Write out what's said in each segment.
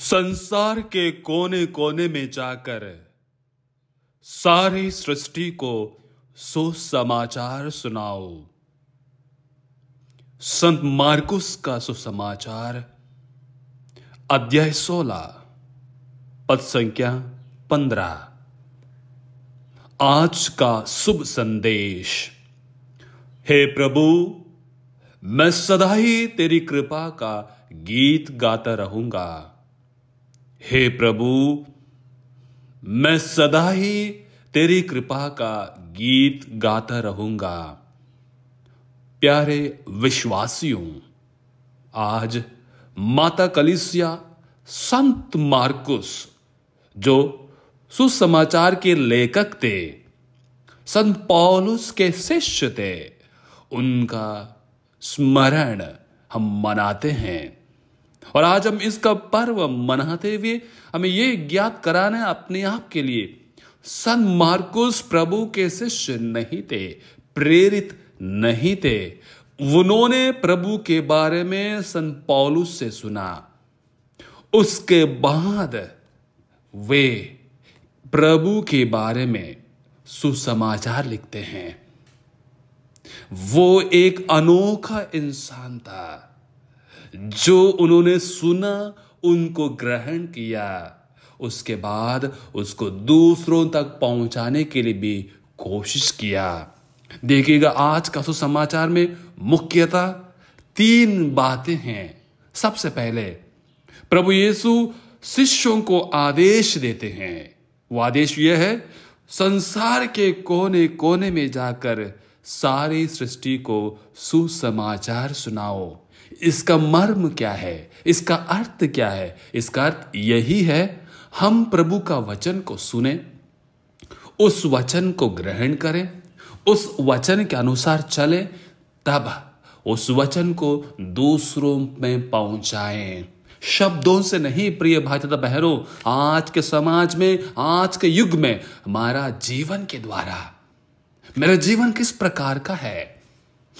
संसार के कोने कोने में जाकर सारी सृष्टि को सुसमाचार सुनाओ संत मार्कुस का सुसमाचार अध्याय सोलह पद संख्या पंद्रह आज का शुभ संदेश हे प्रभु मैं सदा ही तेरी कृपा का गीत गाता रहूंगा हे प्रभु मैं सदा ही तेरी कृपा का गीत गाता रहूंगा प्यारे विश्वासियों आज माता कलिसिया संत मार्कुस जो सुसमाचार के लेखक थे संत पौलुस के शिष्य थे उनका स्मरण हम मनाते हैं और आज हम इसका पर्व मनाते हुए हमें ये ज्ञात कराना अपने आप के लिए सन मार्कुस प्रभु के शिष्य नहीं थे प्रेरित नहीं थे उन्होंने प्रभु के बारे में सन पौलुस से सुना उसके बाद वे प्रभु के बारे में सुसमाचार लिखते हैं वो एक अनोखा इंसान था जो उन्होंने सुना उनको ग्रहण किया उसके बाद उसको दूसरों तक पहुंचाने के लिए भी कोशिश किया देखिएगा आज का सुसमाचार में मुख्यतः तीन बातें हैं सबसे पहले प्रभु येसु शिष्यों को आदेश देते हैं वो आदेश यह है संसार के कोने कोने में जाकर सारी सृष्टि को सुसमाचार सुनाओ इसका मर्म क्या है इसका अर्थ क्या है इसका अर्थ यही है हम प्रभु का वचन को सुने उस वचन को ग्रहण करें उस वचन के अनुसार चले तब उस वचन को दूसरों में पहुंचाएं शब्दों से नहीं प्रिय भाई तथा बहनों आज के समाज में आज के युग में हमारा जीवन के द्वारा मेरा जीवन किस प्रकार का है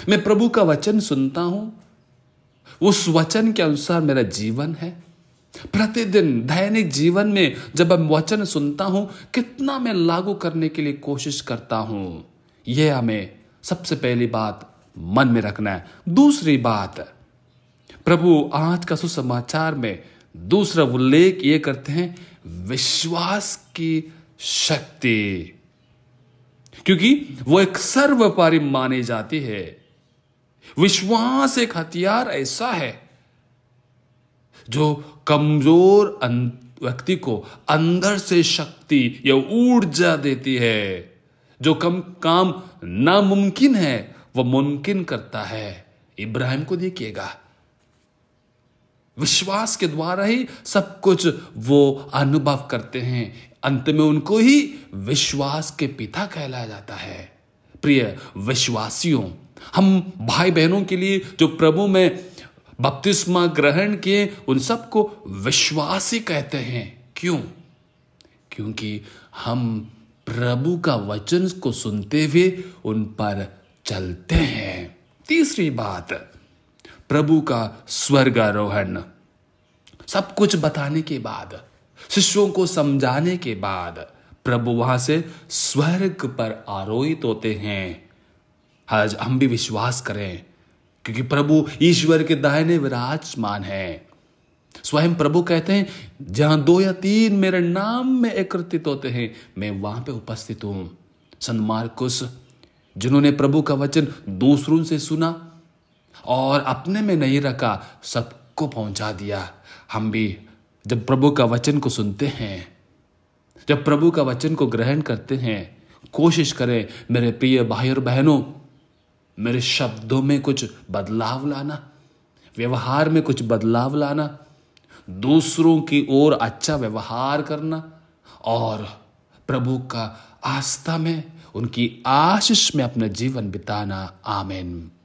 मैं प्रभु का वचन सुनता हूं उस वचन के अनुसार मेरा जीवन है प्रतिदिन दैनिक जीवन में जब मैं वचन सुनता हूं कितना मैं लागू करने के लिए कोशिश करता हूं यह हमें सबसे पहली बात मन में रखना है दूसरी बात प्रभु आज का सुसमाचार में दूसरा उल्लेख ये करते हैं विश्वास की शक्ति क्योंकि वो एक सर्वपारी मानी जाती है विश्वास एक हथियार ऐसा है जो कमजोर अं-, व्यक्ति को अंदर से शक्ति या ऊर्जा देती है जो कम काम नामुमकिन है वह मुमकिन करता है इब्राहिम को देखिएगा विश्वास के द्वारा ही सब कुछ वो अनुभव करते हैं अंत में उनको ही विश्वास के पिता कहलाया जाता है प्रिय विश्वासियों हम भाई बहनों के लिए जो प्रभु में बपतिस्मा ग्रहण किए उन सबको विश्वासी कहते हैं क्यों क्योंकि हम प्रभु का वचन को सुनते हुए उन पर चलते हैं तीसरी बात प्रभु का स्वर्गारोहण सब कुछ बताने के बाद शिष्यों को समझाने के बाद प्रभु वहां से स्वर्ग पर आरोहित होते हैं आज हम भी विश्वास करें क्योंकि प्रभु ईश्वर के दाहिने विराजमान है स्वयं प्रभु कहते हैं जहां दो या तीन मेरे नाम में एकत्रित होते हैं मैं वहां पे उपस्थित हूं संत मार्कुस जिन्होंने प्रभु का वचन दूसरों से सुना और अपने में नहीं रखा सबको पहुंचा दिया हम भी जब प्रभु का वचन को सुनते हैं जब प्रभु का वचन को ग्रहण करते हैं कोशिश करें मेरे प्रिय भाई और बहनों मेरे शब्दों में कुछ बदलाव लाना व्यवहार में कुछ बदलाव लाना दूसरों की ओर अच्छा व्यवहार करना और प्रभु का आस्था में उनकी आशीष में अपना जीवन बिताना आमेन